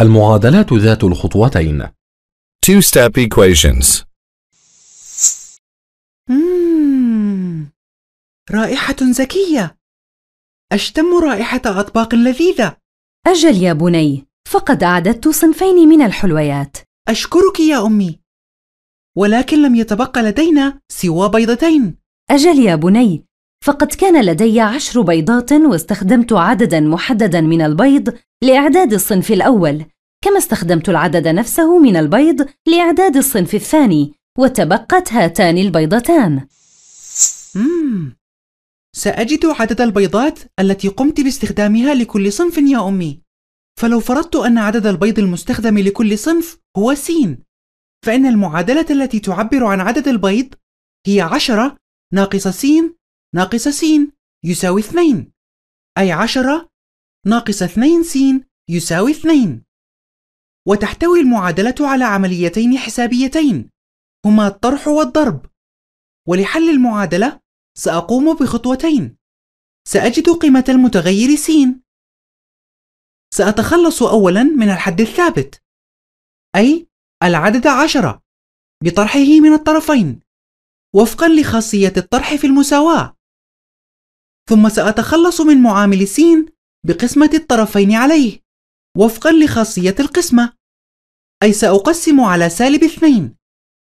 المعادلات ذات الخطوتين Two-step equations مم. رائحة زكية أشتم رائحة أطباق لذيذة أجل يا بني فقد أعددت صنفين من الحلويات أشكرك يا أمي ولكن لم يتبقى لدينا سوى بيضتين أجل يا بني فقد كان لدي عشر بيضات واستخدمت عددا محددا من البيض لإعداد الصنف الأول كما استخدمت العدد نفسه من البيض لإعداد الصنف الثاني وتبقت هاتان البيضتان مم. سأجد عدد البيضات التي قمت باستخدامها لكل صنف يا أمي فلو فرضت أن عدد البيض المستخدم لكل صنف هو س فإن المعادلة التي تعبر عن عدد البيض هي عشرة ناقص س ناقص س يساوي 2 أي 10 ناقص 2 س يساوي 2 وتحتوي المعادلة على عمليتين حسابيتين هما الطرح والضرب ولحل المعادلة سأقوم بخطوتين سأجد قيمة المتغير س سأتخلص أولا من الحد الثابت أي العدد عشرة بطرحه من الطرفين وفقا لخاصية الطرح في المساواة ثم سأتخلص من معامل س بقسمة الطرفين عليه وفقا لخاصية القسمة أي سأقسم على سالب اثنين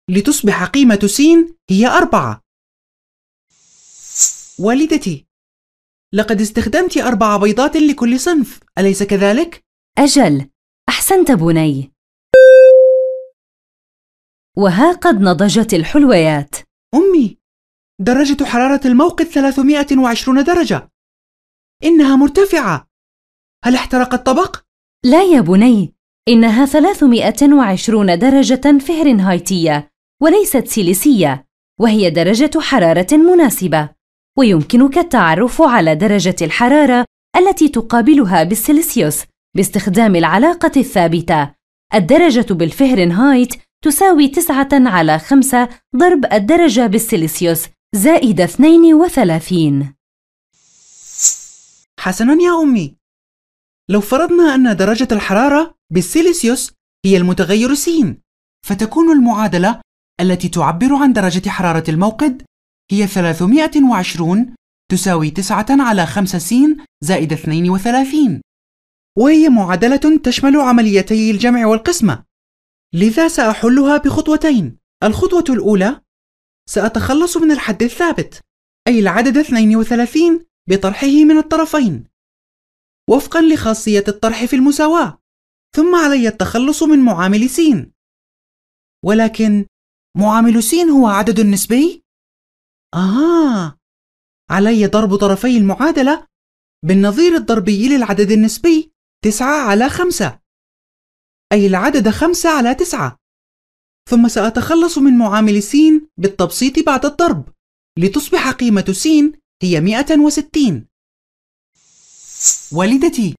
لتصبح قيمة س هي أربعة والدتي لقد استخدمت أربع بيضات لكل صنف أليس كذلك؟ أجل أحسنت بني وها قد نضجت الحلويات أمي درجة حرارة الموقد 320 درجة. إنها مرتفعة. هل احترق الطبق؟ لا يا بني، إنها 320 درجة فهرنهايتية وليست سيليسية، وهي درجة حرارة مناسبة. ويمكنك التعرف على درجة الحرارة التي تقابلها بالسيليسيوس باستخدام العلاقة الثابتة. الدرجة بالفهرنهايت تساوي 9 على 5 ضرب الدرجة بالسيليسيوس زائد 32 حسنا يا أمي لو فرضنا أن درجة الحرارة بالسيليسيوس هي المتغير س فتكون المعادلة التي تعبر عن درجة حرارة الموقد هي 320 تساوي 9 على 5 س زائد 32 وهي معادلة تشمل عمليتي الجمع والقسمة لذا سأحلها بخطوتين الخطوة الأولى سأتخلص من الحد الثابت أي العدد 32 بطرحه من الطرفين وفقا لخاصية الطرح في المساواة ثم علي التخلص من معامل س ولكن معامل س هو عدد نسبي؟ آه علي ضرب طرفي المعادلة بالنظير الضربي للعدد النسبي 9 على 5 أي العدد 5 على 9 ثم سأتخلص من معامل س بالتبسيط بعد الضرب لتصبح قيمة س هي 160 والدتي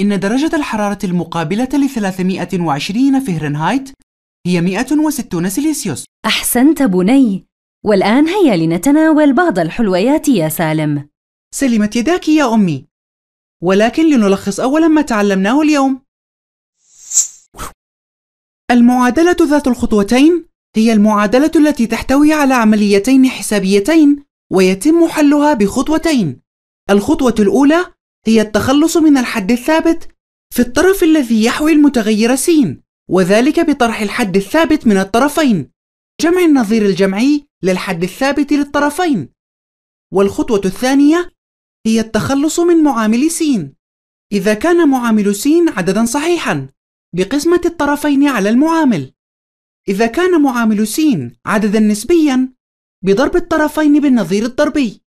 إن درجة الحرارة المقابلة ل 320 فهرنهايت هي 160 سيليسيوس أحسنت بني والآن هيا لنتناول بعض الحلويات يا سالم سلمت يداك يا أمي ولكن لنلخص أولا ما تعلمناه اليوم المعادلة ذات الخطوتين هي المعادلة التي تحتوي على عمليتين حسابيتين ويتم حلها بخطوتين. الخطوة الأولى هي التخلص من الحد الثابت في الطرف الذي يحوي المتغير س، وذلك بطرح الحد الثابت من الطرفين، جمع النظير الجمعي للحد الثابت للطرفين. والخطوة الثانية هي التخلص من معامل س، إذا كان معامل س عددا صحيحا، بقسمة الطرفين على المعامل إذا كان معامل س عددا نسبيا بضرب الطرفين بالنظير الضربي